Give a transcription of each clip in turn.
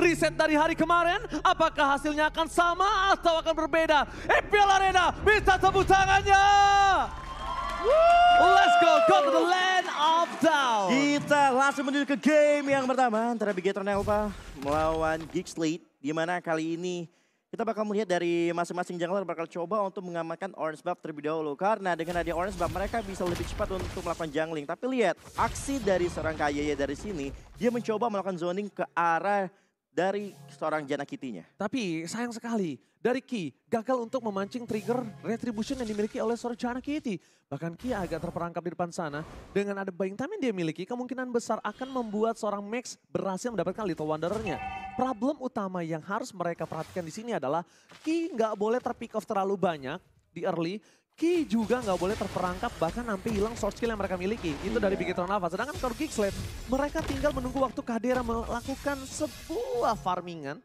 riset dari hari kemarin, apakah hasilnya akan sama atau akan berbeda? EPL Arena, bisa tepuk tangannya! Woo! Let's go, go to the land of down. Kita langsung menuju ke game yang pertama antara Gator Neopa melawan Geekslate. Di mana kali ini kita bakal melihat dari masing-masing jungler bakal coba untuk mengamankan Orange Buff terlebih dahulu. Karena dengan ada Orange Buff mereka bisa lebih cepat untuk melakukan jungling. Tapi lihat aksi dari seorang Kayaya dari sini. Dia mencoba melakukan zoning ke arah dari seorang Jana Kitinya. Tapi sayang sekali, dari Ki gagal untuk memancing trigger retribution yang dimiliki oleh seorang Jana Kitty. Bahkan Ki agak terperangkap di depan sana. Dengan ada buying time yang dia miliki, kemungkinan besar akan membuat seorang Max berhasil mendapatkan Little Wanderer-nya. Problem utama yang harus mereka perhatikan di sini adalah Ki nggak boleh terpick off terlalu banyak di early Ki juga nggak boleh terperangkap bahkan sampai hilang source skill yang mereka miliki. Itu yeah. dari pikiran iya. Tron Sedangkan kalau Geekslave, mereka tinggal menunggu waktu Kadera melakukan sebuah farmingan.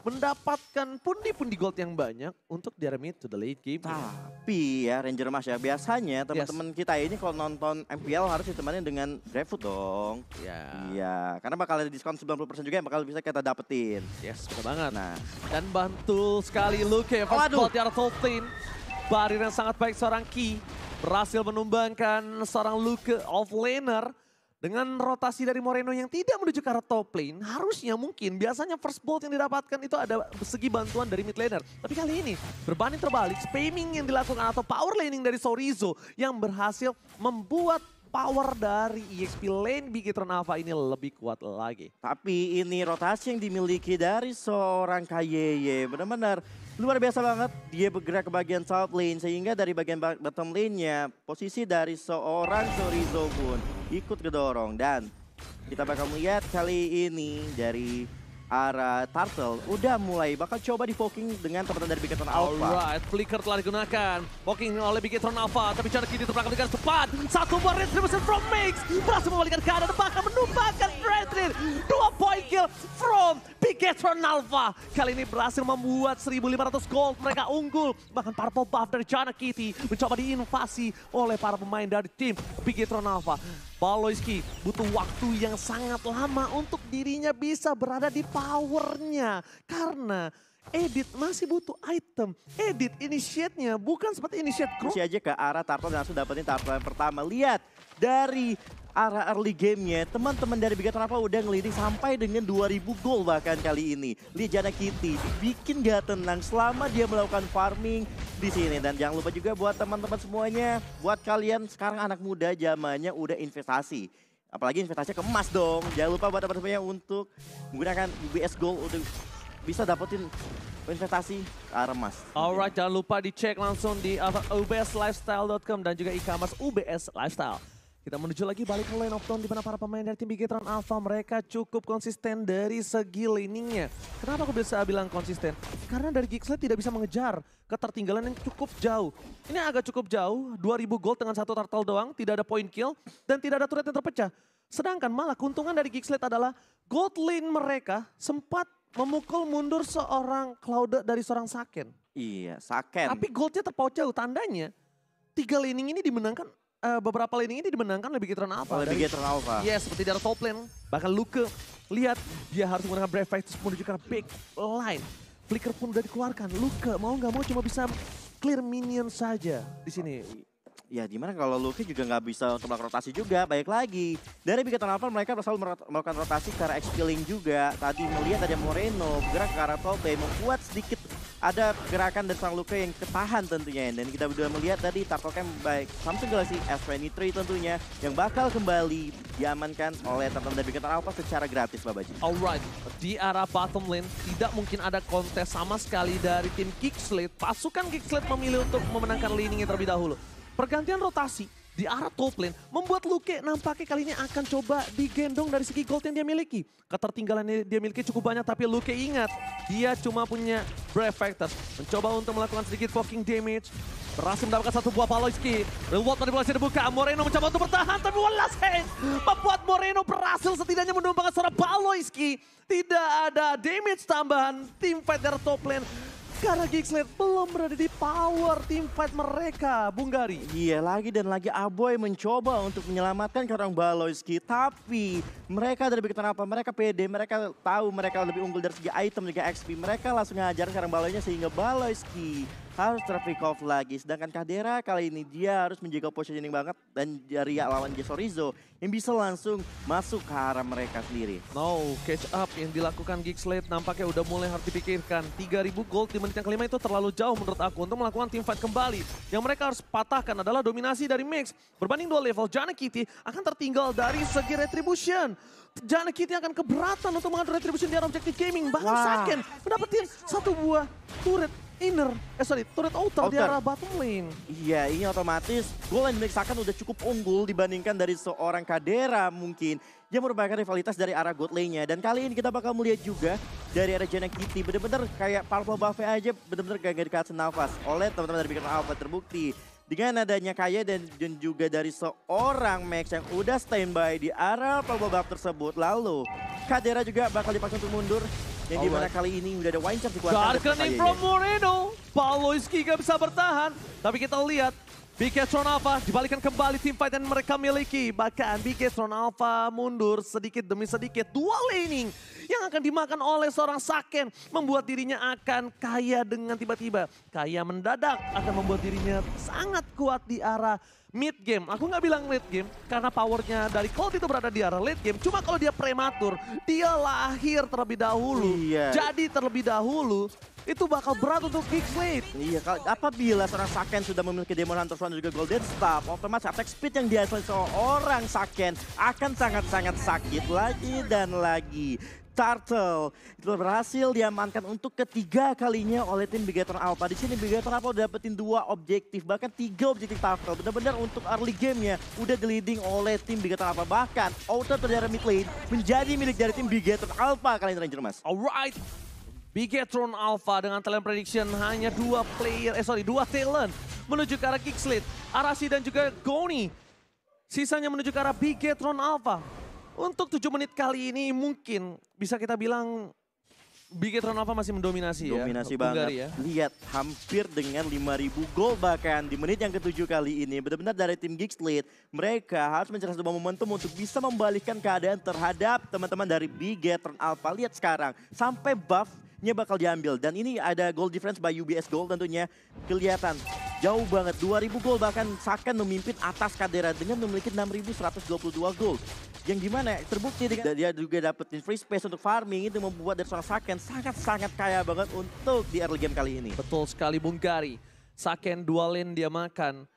Mendapatkan pundi-pundi gold yang banyak untuk diaremi to the late game. Tapi ya Ranger Mas ya, biasanya teman-teman yes. kita ini kalau nonton MPL harus ditemani dengan GrabFood dong. Iya. Yeah. Iya, karena bakal ada diskon 90% juga yang bakal bisa kita dapetin. Yes, betul banget. Nah. Dan bantu sekali Luke, first blood di Barir yang sangat baik seorang Ki. Berhasil menumbangkan seorang Luke of laner. Dengan rotasi dari Moreno yang tidak menuju ke arah top lane, harusnya mungkin biasanya first bolt yang didapatkan itu ada segi bantuan dari mid laner. Tapi kali ini berbanding terbalik, spamming yang dilakukan atau power laning dari Sorizo yang berhasil membuat power dari EXP lane Bigetron Alpha ini lebih kuat lagi. Tapi ini rotasi yang dimiliki dari seorang KYY benar-benar Luar biasa banget, dia bergerak ke bagian south lane sehingga dari bagian bottom lane-nya posisi dari seorang Chorizo pun ikut kedorong dan kita bakal melihat kali ini dari arah Turtle udah mulai bakal coba di poking dengan teman dari Bigetron Alpha. Alright, flicker telah digunakan. Poking oleh Bigetron Alpha, tapi kini terperangkap dengan cepat. Satu buah retribution from Mix. Berhasil membalikan keadaan bahkan menumpahkan Redrin. Dua point kill from Bigetron Alpha. Kali ini berhasil membuat 1500 gold mereka unggul. Bahkan purple buff dari Kitty mencoba diinvasi oleh para pemain dari tim Bigetron Alpha. Paloiski butuh waktu yang sangat lama untuk dirinya bisa berada di powernya. Karena Edit masih butuh item. Edit initiate bukan seperti initiate crew. Masih aja ke arah Tarto dan langsung dapetin Tartar yang pertama. Lihat dari arah early gamenya, teman-teman dari Bigaton Trapa udah ngelirik sampai dengan 2000 gol bahkan kali ini. Lijana Kitty bikin gak tenang selama dia melakukan farming di sini. Dan jangan lupa juga buat teman-teman semuanya, buat kalian sekarang anak muda zamannya udah investasi. Apalagi investasinya ke emas dong. Jangan lupa buat teman-teman untuk menggunakan UBS Gold untuk bisa dapetin investasi ke arah emas. Alright, jangan lupa dicek langsung di ubslifestyle.com dan juga e-commerce UBS Lifestyle. Kita menuju lagi balik ke lane of town di mana para pemain dari tim Bigetron Alpha mereka cukup konsisten dari segi laningnya. Kenapa aku bisa bilang konsisten? Karena dari Gixlet tidak bisa mengejar ketertinggalan yang cukup jauh. Ini agak cukup jauh, 2000 gold dengan satu turtle doang, tidak ada point kill dan tidak ada turret yang terpecah. Sedangkan malah keuntungan dari Gixlet adalah gold lane mereka sempat memukul mundur seorang Cloud dari seorang Saken. Iya, Saken. Tapi goldnya terpaut jauh, tandanya tiga laning ini dimenangkan uh, beberapa laning ini dimenangkan lebih Gatron Alpha. lebih Gatron Alpha. Yes, seperti dari top lane. Bahkan Luke, lihat dia harus menggunakan Brave Fighters menuju ke big line. Flicker pun udah dikeluarkan. Luke mau nggak mau cuma bisa clear minion saja di sini. Ya gimana kalau Luffy juga nggak bisa untuk melakukan rotasi juga, baik lagi. Dari Big Alpha mereka selalu melakukan rotasi karena X-Killing juga. Tadi melihat ada Moreno, bergerak ke arah Tope, membuat sedikit ada gerakan dari sang Luke yang ketahan tentunya dan kita berdua melihat tadi Tarkokem baik Samsung Galaxy S23 tentunya yang bakal kembali diamankan oleh teman-teman dari Bikin Alpha secara gratis Bapak Baji. Alright, di arah bottom lane tidak mungkin ada kontes sama sekali dari tim Kickslate. Pasukan Kickslate memilih untuk memenangkan laningnya terlebih dahulu. Pergantian rotasi di arah top lane membuat Luke nampaknya kali ini akan coba digendong dari segi gold yang dia miliki. Ketertinggalan dia miliki cukup banyak tapi Luke ingat dia cuma punya Brave Factor mencoba untuk melakukan sedikit poking damage. Berhasil mendapatkan satu buah Paloiski. Reward manipulasi dibuka. Moreno mencoba untuk bertahan tapi Wallace Hand membuat Moreno berhasil setidaknya menumpangkan seorang Paloiski. Tidak ada damage tambahan tim fighter top lane karena Geekslate belum berada di power team fight mereka, Bung Gari. Iya, lagi dan lagi Aboy mencoba untuk menyelamatkan Karang Baloiski. Tapi mereka dari begitu apa? Mereka pede, mereka tahu mereka lebih unggul dari segi item, juga XP. Mereka langsung ngajar Karang Baloisnya sehingga Baloiski harus traffic off lagi. Sedangkan Kadera kali ini dia harus menjaga positioning banget dan dari lawan Jesorizo yang bisa langsung masuk ke arah mereka sendiri. No, catch up yang dilakukan Gigslate nampaknya udah mulai harus dipikirkan. 3000 gold di menit yang kelima itu terlalu jauh menurut aku untuk melakukan tim fight kembali. Yang mereka harus patahkan adalah dominasi dari Mix. Berbanding dua level, Jana Kitty akan tertinggal dari segi retribution. Jana Kitty akan keberatan untuk mengadu retribution di arah objektif gaming. Bahkan wow. Saken mendapatkan satu buah turret inner, eh sorry, turret outer, outer. di arah bottom lane. Iya, ini otomatis goal yang dimiksakan udah cukup unggul dibandingkan dari seorang Kadera mungkin. Yang merupakan rivalitas dari arah god lane-nya. Dan kali ini kita bakal melihat juga dari arah Jana Kitty. Bener-bener kayak Palpable Buffet aja bener-bener gak, gak dikasih nafas oleh teman-teman dari Bikin Alpha terbukti. Dengan adanya Kaya dan, dan juga dari seorang Max yang udah standby di arah Palpable buff tersebut. Lalu Kadera juga bakal dipaksa untuk mundur yang dimana right. kali ini udah ada wine charge dikeluarkan. Darkening from iya, iya. Moreno. Iski gak bisa bertahan. Tapi kita lihat BK Tron Alpha dibalikan kembali tim fight yang mereka miliki. Bahkan BK Tron Alpha mundur sedikit demi sedikit. Dua laning yang akan dimakan oleh seorang saken. Membuat dirinya akan kaya dengan tiba-tiba. Kaya mendadak akan membuat dirinya sangat kuat di arah mid game. Aku nggak bilang late game karena powernya dari Colt itu berada di arah late game. Cuma kalau dia prematur, dia lahir terlebih dahulu. Iya. Jadi terlebih dahulu itu bakal berat untuk late. Iya, apabila seorang Saken sudah memiliki Demon Hunter Swan juga Golden Staff, otomatis attack speed yang dihasilkan seorang Saken akan sangat-sangat sakit lagi dan lagi. Turtle. Itu berhasil diamankan untuk ketiga kalinya oleh tim Bigatron Alpha. Di sini Bigatron Alpha udah dapetin dua objektif, bahkan tiga objektif Turtle. Benar-benar untuk early gamenya udah di oleh tim Bigatron Alpha. Bahkan outer dari mid lane menjadi milik dari tim Bigatron Alpha kali ini Ranger Mas. Alright. Bigatron Alpha dengan talent prediction hanya dua player, eh sorry dua talent menuju ke arah Kickslit, Arasi dan juga Goni. Sisanya menuju ke arah Bigatron Alpha. Untuk tujuh menit kali ini mungkin bisa kita bilang Bigit Alpha masih mendominasi Dominasi ya. Dominasi banget. Ya. Lihat hampir dengan 5000 gol bahkan di menit yang ketujuh kali ini. Benar-benar dari tim Geeks Lead. Mereka harus mencari sebuah momentum untuk bisa membalikkan keadaan terhadap teman-teman dari Bigetron Alpha. Lihat sekarang sampai buff nya bakal diambil. Dan ini ada gold difference by UBS Gold tentunya kelihatan jauh banget. 2000 gol bahkan Saken memimpin atas Kadera dengan memiliki 6122 gol. Yang gimana terbukti dengan dia juga dapetin free space untuk farming itu membuat dari seorang Saken sangat-sangat kaya banget untuk di early game kali ini. Betul sekali Bung Kari. Saken dua dia makan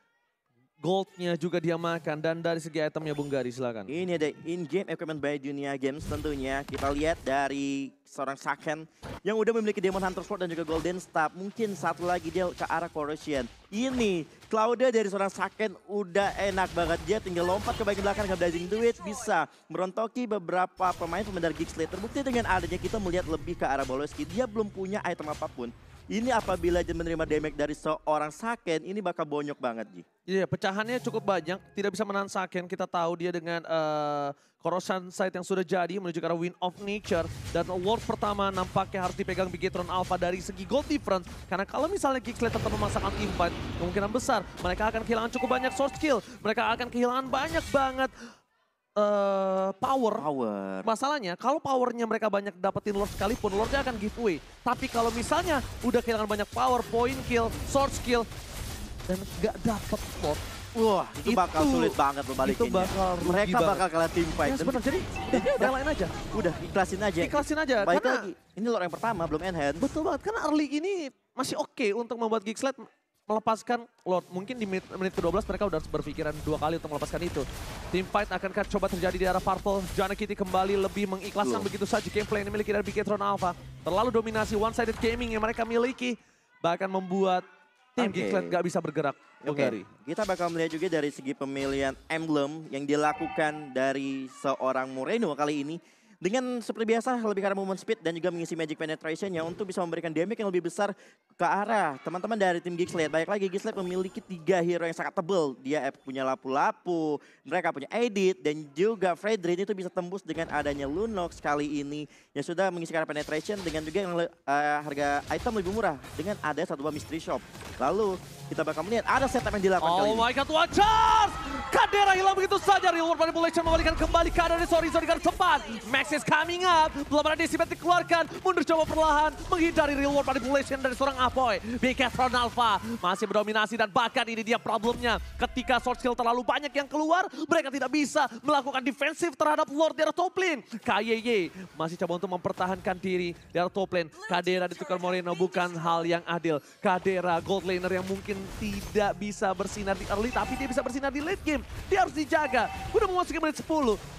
goldnya juga dia makan. Dan dari segi itemnya Bung Gari, silakan. Ini ada in-game equipment by Dunia Games tentunya. Kita lihat dari seorang Saken yang udah memiliki Demon Hunter Sword dan juga Golden Staff. Mungkin satu lagi dia ke arah Corrosion. Ini Claude dari seorang Saken udah enak banget. Dia tinggal lompat ke bagian belakang ke Blazing Duit. Bisa merontoki beberapa pemain pemain dari Geek Slayer. Terbukti dengan adanya kita melihat lebih ke arah Boloski. Dia belum punya item apapun. Ini apabila menerima damage dari seorang Saken, ini bakal bonyok banget, Ji. Iya, yeah, pecahannya cukup banyak, tidak bisa menahan Saken. Kita tahu dia dengan uh, eh, Corrosion Sight yang sudah jadi menuju ke arah Wind of Nature. Dan award pertama nampaknya harus dipegang Bigetron Alpha dari segi gold difference. Karena kalau misalnya Kickslay tetap memasakkan impact, kemungkinan besar mereka akan kehilangan cukup banyak source skill. Mereka akan kehilangan banyak banget uh, power. Power. Masalahnya kalau powernya mereka banyak dapetin Lord sekalipun, Lordnya akan giveaway. Tapi kalau misalnya udah kehilangan banyak power, point kill, sword skill, dan gak dapet Lord, Wah, itu, itu bakal sulit banget lo balikinnya. Itu bakal Mereka banget. bakal kalah tim fight. Ya, sebenernya. Jadi, udah, lain aja. Udah, ikhlasin aja. Ikhlasin aja. Baik karena, lagi, ini lore yang pertama, belum end head. Betul banget, karena early ini masih oke okay untuk membuat Slate melepaskan Lord. Mungkin di menit, menit ke-12 mereka udah berpikiran dua kali untuk melepaskan itu. Team fight akankah coba terjadi di arah Purple? Jana Kitty kembali lebih mengikhlaskan Loh. begitu saja gameplay yang dimiliki dari Bigetron Alpha. Terlalu dominasi one-sided gaming yang mereka miliki. Bahkan membuat tim okay. Geekland gak bisa bergerak. Oke, okay. kita bakal melihat juga dari segi pemilihan emblem yang dilakukan dari seorang Moreno kali ini dengan seperti biasa lebih karena movement speed dan juga mengisi magic penetration yang untuk bisa memberikan damage yang lebih besar ke arah teman-teman dari tim Geekslate. Baik lagi Geekslate memiliki tiga hero yang sangat tebel. Dia eh, punya lapu-lapu, mereka punya edit dan juga Fredrin itu bisa tembus dengan adanya Lunox kali ini yang sudah mengisi karena penetration dengan juga yang uh, harga item lebih murah dengan ada satu buah mystery shop. Lalu kita bakal melihat ada setup yang dilakukan oh kali ini. Oh my god, one Kadera hilang begitu saja, Reward World Manipulation membalikan kembali keadaan Sorry, Sorry, cepat. Max is coming up. Pelamaran disipet dikeluarkan. Mundur coba perlahan. Menghindari real world manipulation dari seorang Apoy. BK Front Alpha masih berdominasi dan bahkan ini dia problemnya. Ketika short skill terlalu banyak yang keluar, mereka tidak bisa melakukan defensif terhadap Lord Dara top KYY masih coba untuk mempertahankan diri Dara top lane. Kadera ditukar Moreno bukan hal yang adil. Kadera gold laner yang mungkin tidak bisa bersinar di early tapi dia bisa bersinar di late game. Dia harus dijaga. Udah memasuki menit 10.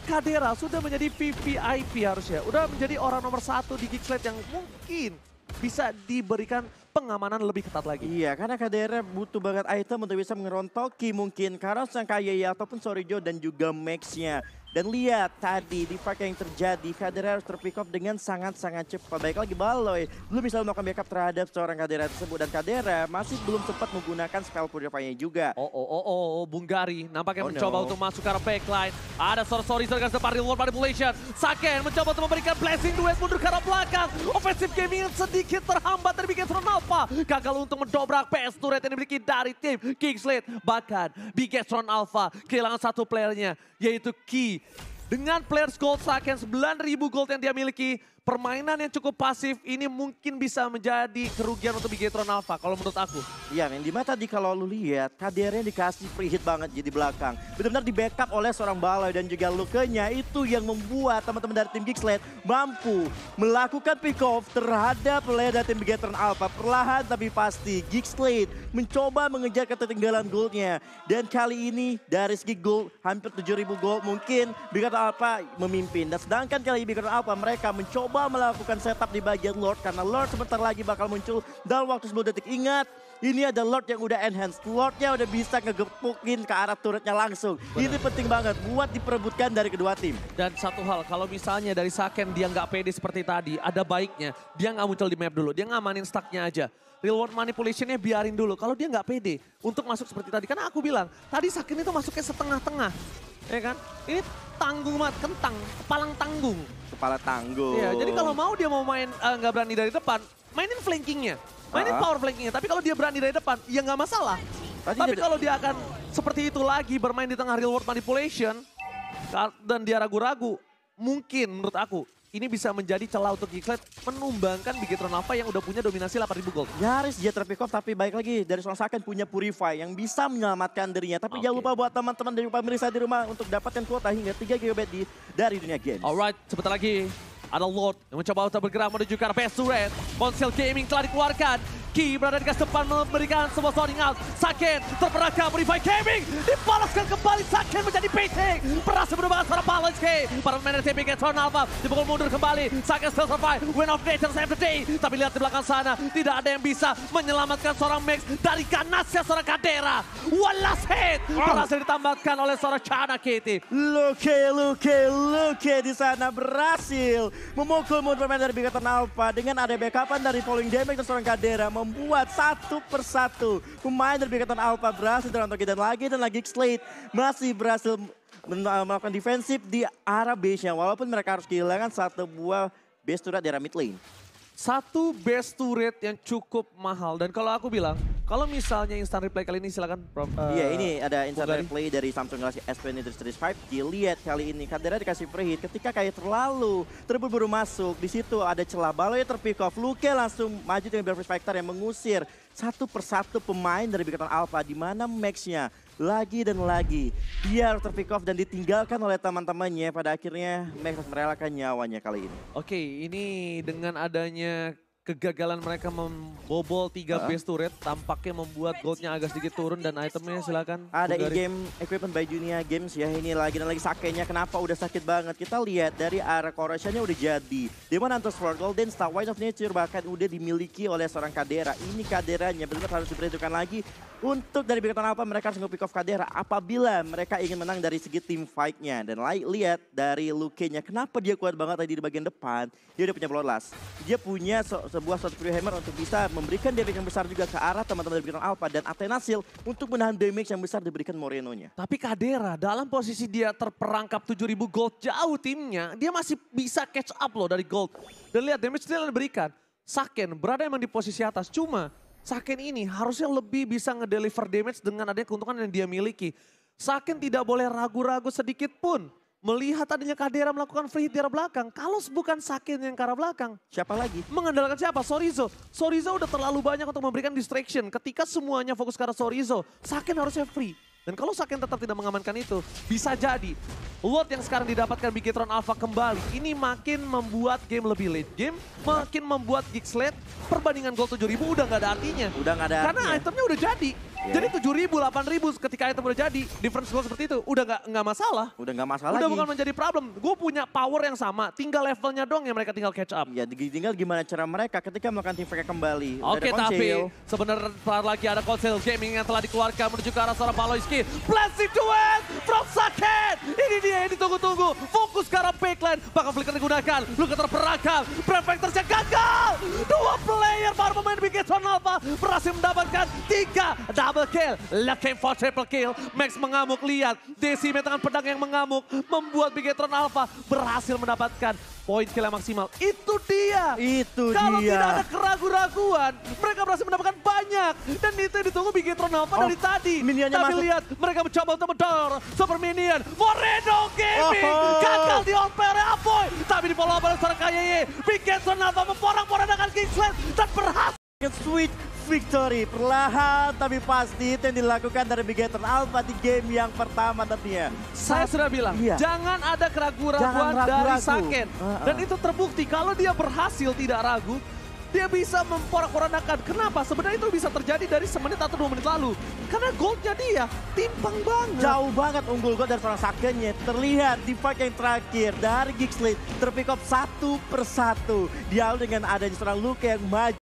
Kadera sudah menjadi VIP. MVP harusnya. Udah menjadi orang nomor satu di Geekslate yang mungkin bisa diberikan pengamanan lebih ketat lagi. Iya, karena KDR butuh banget item untuk bisa mengerontoki mungkin Karos yang kaya ya ataupun Sorijo dan juga Max-nya. Dan lihat tadi di fight yang terjadi, Federer harus terpick off dengan sangat-sangat cepat. Baik lagi Baloy, belum bisa melakukan backup terhadap seorang Kadera tersebut. Dan Kadera masih belum sempat menggunakan spell purify juga. Oh, oh, oh, oh, oh Bunggari nampaknya oh, mencoba no. untuk masuk ke arah backline. Ada Sorcery Sorcery depan reward manipulation. Saken mencoba untuk memberikan blessing duet mundur ke arah belakang. Offensive gaming sedikit terhambat dari Bigas Alpha. Gagal untuk mendobrak PS turret yang dimiliki dari tim Kingslade. Bahkan Bigas Alpha kehilangan satu playernya, yaitu Key dengan players gold Saken 9000 gold yang dia miliki, permainan yang cukup pasif ini mungkin bisa menjadi kerugian untuk Bigetron Alpha kalau menurut aku. Iya men, dimana tadi kalau lu lihat KDR-nya dikasih free hit banget jadi belakang. Benar-benar di backup oleh seorang Balai dan juga Lukenya itu yang membuat teman-teman dari tim Geekslet mampu melakukan pick off terhadap player dari tim Bigetron Alpha. Perlahan tapi pasti Geekslet mencoba mengejar ketertinggalan goldnya. Dan kali ini dari segi gold hampir 7000 gold mungkin Bigetron Alpha memimpin. Dan sedangkan kali ini Bigetron Alpha mereka mencoba mencoba melakukan setup di bagian Lord karena Lord sebentar lagi bakal muncul dalam waktu 10 detik. Ingat, ini ada Lord yang udah enhanced. Lordnya udah bisa ngegepukin ke arah turretnya langsung. Benar. Ini penting banget buat diperebutkan dari kedua tim. Dan satu hal, kalau misalnya dari Saken dia nggak pede seperti tadi, ada baiknya dia nggak muncul di map dulu. Dia ngamanin stacknya aja. real Reward manipulationnya biarin dulu. Kalau dia nggak pede untuk masuk seperti tadi. Karena aku bilang, tadi Saken itu masuknya setengah-tengah. Ya kan? Ini tanggung banget, kentang, kepalang tanggung. Kepala tanggung. Iya, jadi kalau mau dia mau main eh, nggak uh, berani dari depan, mainin flankingnya. Mainin uh -huh. power flankingnya, tapi kalau dia berani dari depan, ya nggak masalah. Tadi tapi kalau dia akan seperti itu lagi, bermain di tengah real world manipulation, dan dia ragu-ragu, mungkin menurut aku, ini bisa menjadi celah untuk Giglet menumbangkan Bigetron Lava yang udah punya dominasi 8000 gold. Nyaris dia terpikov tapi baik lagi dari Seorang Saken punya Purify yang bisa menyelamatkan dirinya. Tapi okay. jangan lupa buat teman-teman dari pemirsa di rumah untuk dapatkan kuota hingga 3 GB di, dari dunia game. Alright, sebentar lagi ada Lord yang mencoba untuk bergerak menuju ke arah Best Red. Ponsel Gaming telah dikeluarkan. Ki berada di depan memberikan sebuah sorting out. Saken terperangkap Revive Gaming. Dibalaskan kembali Saken menjadi pacing Berhasil berubah secara balance K. Para pemain dari TPG turn alpha. Dipukul mundur kembali. Saken still survive. Win of nature save the day. Tapi lihat di belakang sana. Tidak ada yang bisa menyelamatkan seorang Max dari ganasnya seorang Kadera. last hit hit. Berhasil ditambahkan oleh seorang Chana Kitty. Luke, Luke, Luke di sana berhasil memukul mundur pemain dari Big Ten Alpha dengan ada backupan dari falling damage dan seorang Kadera membuat satu persatu pemain dari Big Ten Alpha berhasil terantoki dan lagi dan lagi Slate masih berhasil eh, melakukan defensif di arah base-nya walaupun mereka harus kehilangan satu buah base turret di arah mid lane. Satu base turret yang cukup mahal dan kalau aku bilang kalau misalnya instant replay kali ini silakan Prof. Iya, uh, ini ada instant replay dari Samsung Galaxy S23 Series 5G. kali ini Kadera dikasih preheat ketika kayak terlalu terburu-buru masuk. Di situ ada celah balonnya terpick off. Luke langsung maju dengan Belfast Spectre yang mengusir satu persatu pemain dari Bikatan Alpha di mana Max-nya lagi dan lagi dia terpick off dan ditinggalkan oleh teman-temannya pada akhirnya Max merelakan nyawanya kali ini. Oke, ini dengan adanya kegagalan mereka membobol tiga base turret tampaknya membuat goldnya agak sedikit turun dan itemnya silakan. Ada e game equipment by Junia Games ya ini lagi dan lagi sakenya kenapa udah sakit banget. Kita lihat dari arah corrosionnya udah jadi. Demon Hunter's World Golden Star White of Nature bahkan udah dimiliki oleh seorang Kadera. Ini Kaderanya benar-benar harus diperhitungkan lagi untuk dari Big apa mereka harus off Kadera apabila mereka ingin menang dari segi tim fight-nya. Dan lihat dari Luke-nya kenapa dia kuat banget tadi di bagian depan. Dia udah punya pelolas Dia punya sebuah satu free Hammer untuk bisa memberikan damage yang besar juga ke arah teman-teman dari Beriton Alpha. Dan Atenasil untuk menahan damage yang besar diberikan Moreno-nya. Tapi Kadera dalam posisi dia terperangkap 7000 gold jauh timnya, dia masih bisa catch up loh dari gold. Dan lihat damage dia diberikan. Saken berada emang di posisi atas, cuma Saken ini harusnya lebih bisa ngedeliver damage dengan adanya keuntungan yang dia miliki. Saken tidak boleh ragu-ragu sedikit pun melihat adanya Kadera melakukan free hit di arah belakang. Kalau bukan Sakin yang ke arah belakang, siapa lagi? Mengandalkan siapa? Sorizo. Sorizo udah terlalu banyak untuk memberikan distraction. Ketika semuanya fokus ke arah Sorizo, Sakin harusnya free. Dan kalau Saken tetap tidak mengamankan itu, bisa jadi Lord yang sekarang didapatkan Bigetron Alpha kembali, ini makin membuat game lebih late game, makin membuat Geeks late, perbandingan Gold 7000 udah nggak ada artinya. Udah nggak ada Karena artinya. itemnya udah jadi. Iya. Jadi tujuh ribu, delapan ribu ketika itu udah jadi, difference gue seperti itu, udah nggak nggak masalah. Udah nggak masalah. Udah lagi. bukan menjadi problem. Gue punya power yang sama, tinggal levelnya dong yang mereka tinggal catch up. Ya, tinggal gimana cara mereka ketika melakukan tim kembali. Oke, okay, tapi sebenarnya lagi ada konsel Gaming yang telah dikeluarkan menuju ke arah seorang Paloiski. Blessing duet from Saket. Ini dia ini tunggu tunggu Fokus ke arah backline, bakal flicker digunakan. Lu keterperangkap, prefekternya gagal. Dua player baru pemain Son Alpha berhasil mendapatkan tiga double kill. Looking for triple kill. Max mengamuk, lihat. Desi dengan pedang yang mengamuk membuat Bigetron Alpha berhasil mendapatkan poin kill yang maksimal. Itu dia. Itu Kalau dia. tidak ada keraguan-raguan, mereka berhasil mendapatkan banyak. Dan itu yang ditunggu Bigetron Alpha oh, dari tadi. Minionnya Tapi masuk. lihat, mereka mencoba untuk mendor Super Minion. Moreno Gaming oh. gagal di on Apoy. Tapi di follow up oleh seorang KYY. Bigetron Alpha memporang-porandakan Kingsland dan berhasil Sweet victory perlahan tapi pasti itu yang dilakukan dari Big Eater Alpha di game yang pertama tentunya. Saya sudah bilang, iya. jangan ada keraguan-keraguan dari Saken. Uh -uh. Dan itu terbukti kalau dia berhasil tidak ragu, dia bisa memporak-porandakan. Kenapa? Sebenarnya itu bisa terjadi dari semenit atau dua menit lalu. Karena goldnya dia timpang banget. Jauh banget unggul gold dari seorang Sakennya. Terlihat di fight yang terakhir dari Gigsley terpick satu persatu. Dia dengan adanya seorang Luke yang maju.